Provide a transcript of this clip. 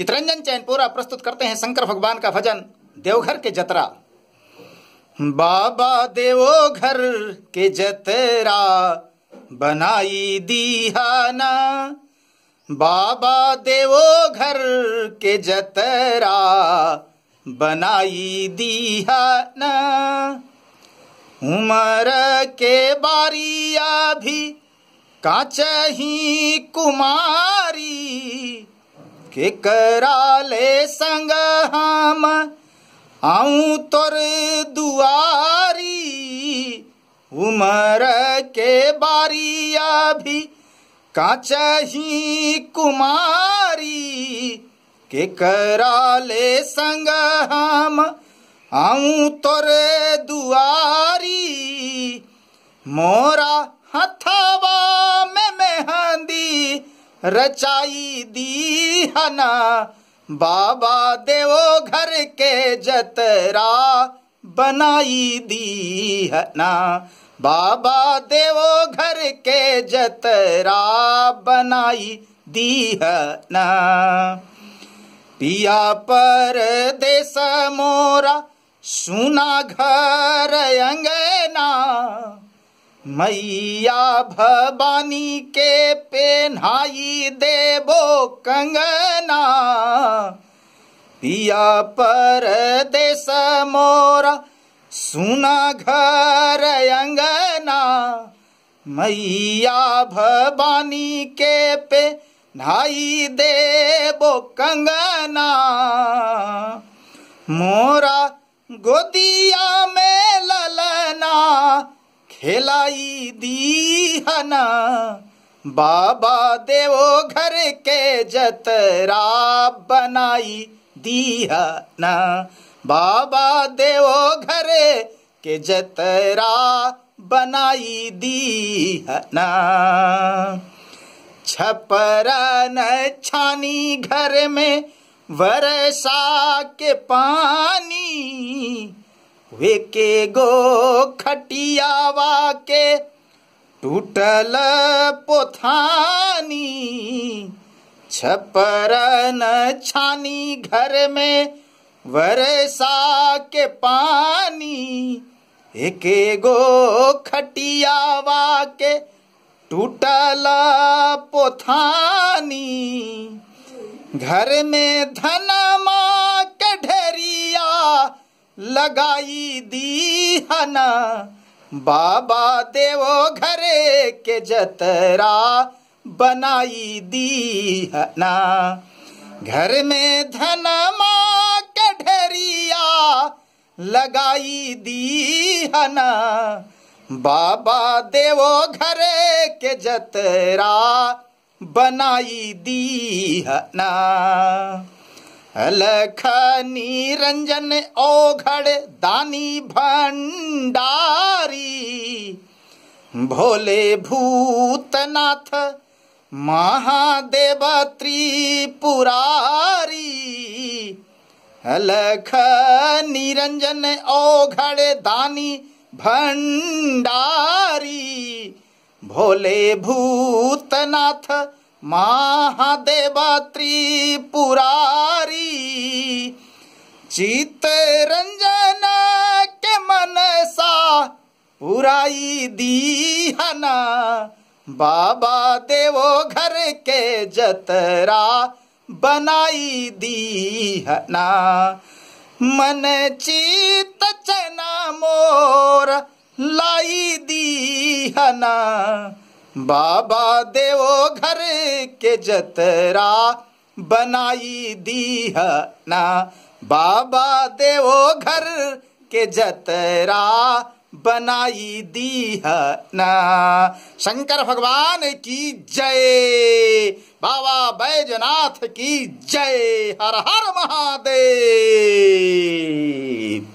चितरंजन चैनपुरा प्रस्तुत करते हैं शंकर भगवान का भजन देवघर के जतरा बाबा घर के जतरा बनाई दीहाना बाबा घर के जतरा बनाई दीहाना उमर के बारिया भी ही कुमार के ले संग हम आऊं तोर दुआरी उमर के बारी अभी काचही कुमारी के कराले संग हम आऊं तोरे दुआरी मोरा हथा रचाई दी हना बाबा देवो घर के जतरा बनाई दी हना बाबा देवो घर के जतरा बनाई दी हना पिया पर देश मोरा सुना घर अंगना मैया भवानी के पेनाई देवो कंगना पिया पर देश मोरा सुना घर अंगना मैया भवानी के पे नाई देबो कंगना मोरा गोदिया खेलाई दी हना बाबा देवो घर के जतरा बनाई दी हना बाबा देवो घर के जतरा बनाई दी हना छपरा न छानी घर में वरसा के पानी वे के गो खटियावा के टूटल पोथानी छपरन छानी घर में वरसा के पानी एक गो खटियावा के टूटल पोथानी घर में धना लगाई दी हना बाबा देवो घरे के जतरा बनाई दी हना घर में धन माँ कढरिया लगाई दी हना बाबा देवो घरे के जतरा बनाई दी हना लखनी रंजन ओघड़ दानी भंडारी भोले भूतनाथ महादेव त्रिपुरारी लख निरंजन ओघड़ दानी भंडारी भोले भूतनाथ महादेव त्रिपुरारी चित रंजन के मन सा पुराई दी हना बाबा देवो घर के जतरा बनाई दी हना मन चित चना मोर लाई दी हना बाबा देवो घर के जतरा बनाई दी हना बाबा देवो घर के जतरा बनाई दी है ना शंकर भगवान की जय बाबा बैजनाथ की जय हर हर महादेव